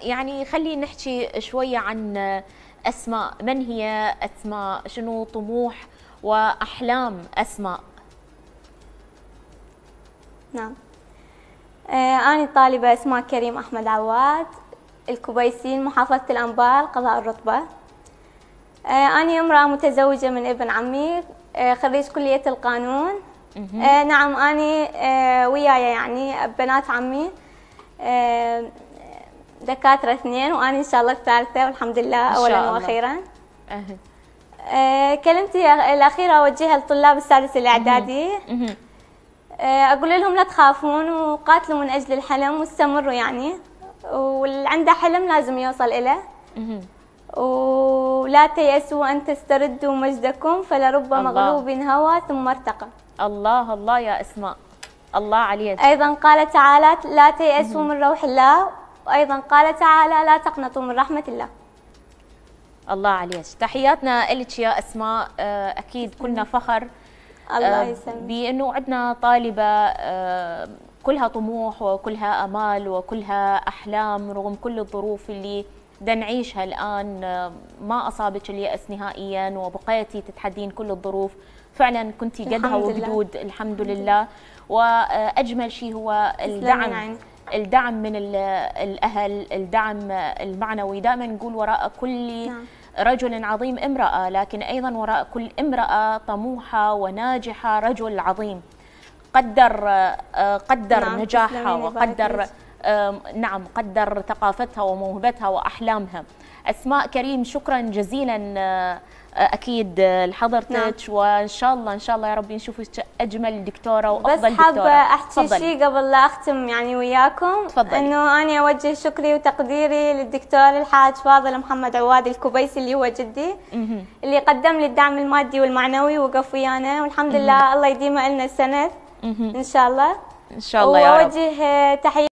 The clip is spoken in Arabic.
يعني خلينا نحكي شوية عن أسماء من هي أسماء شنو طموح وأحلام أسماء نعم آه، أنا طالبة اسماء كريم أحمد عواد الكبيسين محافظة الأنبار قضاء الرطبة آه، أنا امرأة متزوجة من ابن عمي آه، خريج كلية القانون نعم أنا وياي يعني بنات عمي دكاترة اثنين وأنا إن شاء الله الثالثة والحمد لله أولا وأخيرا أه. كلمتي الأخيرة أوجهها لطلاب السادس الإعدادي آه، أقول لهم لا تخافون وقاتلوا من أجل الحلم واستمروا يعني واللي عنده حلم لازم يوصل إليه ولا تيأسوا أن تستردوا مجدكم فلرب مغلوب هوى ثم ارتقى الله الله يا أسماء الله عليك أيضا قال تعالى لا تيأسوا من روح الله وأيضا قال تعالى لا تقنطوا من رحمة الله الله عليك تحياتنا لك يا أسماء آه، أكيد كنا فخر الله آه، يسلمك بأنه عندنا طالبة آه، كلها طموح وكلها أمال وكلها أحلام رغم كل الظروف اللي دا نعيشها الآن آه، ما أصابك اليأس نهائيا وبقيتي تتحدين كل الظروف فعلا كنت قدها وقدود الحمد لله وأجمل شيء هو الدعم الدعم من الأهل الدعم المعنوي دائما نقول وراء كل نعم. رجل عظيم امرأة لكن أيضا وراء كل امرأة طموحة وناجحة رجل عظيم قدر آه، قدر نعم نجاحها وقدر نعم قدر ثقافتها وموهبتها وأحلامها أسماء كريم شكرا جزيلا اكيد لحضرتك نعم. وان شاء الله ان شاء الله يا رب نشوفك اجمل دكتوره وافضل بس حابه احكي شيء قبل لا اختم يعني وياكم تفضلي. انه انا اوجه شكري وتقديري للدكتور الحاج فاضل محمد عواد الكبيسي اللي هو جدي مه. اللي قدم لي الدعم المادي والمعنوي ووقف ويانا والحمد لله الله يديمه لنا السند ان شاء الله ان شاء الله يا رب واوجه تحيه